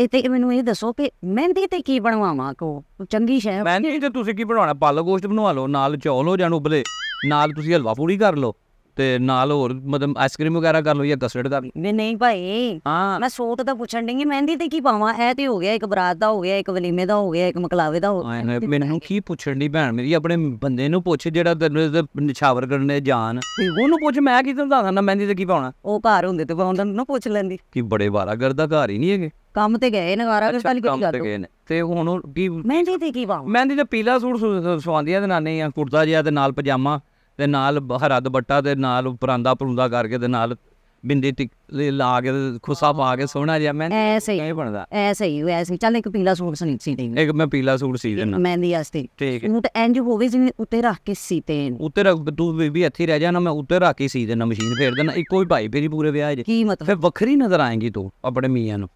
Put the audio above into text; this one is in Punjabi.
ਇਹ ਤੇ ਮੈਨੂੰ ਇਹ ਦੱਸੋ ਕਿ ਮਹਿੰਦੀ ਤੇ ਕੀ ਬਣਵਾਵਾਂ ਕੋ ਚੰਗੀ ਸ਼ੈ ਮਹਿੰਦੀ ਤੇ ਤੁਸੀਂ ਕੀ ਬਣਾਉਣਾ ਪਾਲ ਗੋਸ਼ਤ ਬਣਵਾ ਲਓ ਨਾਲ ਚੌਲ ਹੋ ਜਾਣ ਉਬਲੇ ਨਾਲ ਤੁਸੀਂ ਹਲਵਾ ਪੂਰੀ ਕਰ ਲਓ ਤੇ ਨਾਲ ਹੋਰ ਮਤਲਬ ਆਈਸਕ੍ਰੀਮ ਵਗੈਰਾ ਕਰ ਲਓ ਜਾਂ ਕਸਟਰਡ ਕਰ ਲਓ ਨਹੀਂ ਨਹੀਂ ਭਾਈ ਹਾਂ ਮੈਂ ਸੋਟ ਤਾਂ ਪੁੱਛਣ ਨਹੀਂ ਮਹਿੰਦੀ ਤੇ ਕੀ ਪਾਵਾਂ ਇਹ ਤੇ ਹੋ ਗਿਆ ਇੱਕ ਬਰਾਤ ਦਾ ਹੋ ਗਿਆ ਇੱਕ ਵਲੀਮੇ ਦਾ ਹੋ ਗਿਆ ਇੱਕ ਮਕਲਾਵੇ ਦਾ ਹੋ ਗਿਆ ਮੈਨੂੰ ਕੀ ਪੁੱਛਣ ਦੀ ਭੈਣ ਮੇਰੀ ਆਪਣੇ ਬੰਦੇ ਨੂੰ ਪੁੱਛ ਜਿਹੜਾ ਤੈਨੂੰ ਨਿਛਾਵਰ ਕਰਨੇ ਜਾਣ ਉਹਨੂੰ ਪੁੱਛ ਮੈਂ ਕੀ ਦੱਸਾਂ ਨਾ ਮਹਿੰਦੀ ਤੇ ਕੀ ਪਾਉਣਾ ਉਹ ਘਰ ਹੁੰਦੇ ਤੇ ਉਹਨਾਂ ਨੂੰ ਪੁੱਛ ਲੈਂਦੀ ਕੀ ਬੜੇ ਵਾਰਾ ਕਰਦਾ ਘਰ ਹੀ ਨਹੀਂ ਹੈਗੇ ਕੰਮ ਤੇ ਗਏ ਨਗਾਰਾ ਕਿਸ ਵਾਲੀ ਗੱਲ ਤੇ ਗਏ ਨੇ ਤੇ ਹੁਣ ਕੀ ਮਹਿੰਦੀ ਤੇ ਕੀ ਪਾਉਂ ਮਹਿੰਦੀ ਤੇ ਪੀਲਾ ਸੂਟ ਸਵਾਉਂਦੀਆਂ ਤੇ ਨਾਨੇ ਆ ਕੁੜਤਾ ਜਿਹਾ ਤੇ ਨਾਲ ਪਜਾਮਾ ਤੇ ਨਾਲ ਹਰਾ ਦੁਪੱਟਾ ਤੇ ਨਾਲ ਪਰਾਂਦਾ ਪਰੂੰਦਾ ਕਰਕੇ ਤੇ ਨਾਲ ਬਿੰਦੀ ਟਿਕ ਲਾ ਕੇ ਖੁਸਾ ਪਾ ਕੇ ਸੋਹਣਾ ਜਿਹਾ ਮੈਂ ਐਸੇ ਹੀ ਬਣਦਾ ਐਸੇ ਹੀ ਐਸੇ ਚੱਲ ਇੱਕ ਪੀਲਾ ਸੂਟ ਸੀ ਸੀ ਦੇ ਇੱਕ ਮੈਂ ਪੀਲਾ ਸੂਟ ਸੀ ਦੇਣਾ ਮਹਿੰਦੀ ਆਸਤੇ ਠੀਕ ਹੈ ਉਹ ਤਾਂ ਇੰਜ ਹੋਵੇ ਜਿਵੇਂ ਉੱਤੇ ਰੱਖ ਕੇ ਸੀ ਤੇ ਉੱਤੇ ਰੱਖ ਤੂੰ ਵੀ ਵੀ ਇੱਥੇ ਰਹਿ ਜਾਣਾ ਮੈਂ ਉੱਤੇ ਰੱਖ ਕੇ ਸੀ ਦੇਣਾ ਮਸ਼ੀਨ ਫੇਰ ਦੇਣਾ ਇੱਕੋ ਹੀ ਭਾਈ ਫੇਰੀ ਪੂਰੇ ਵਿਆਹ ਜੇ ਕੀ ਮਤਲਬ ਫੇਰ ਵੱਖਰੀ ਨਜ਼ਰ ਆਏਗੀ ਤੂੰ ਆਪਣੇ ਮੀਆਂ ਨੂੰ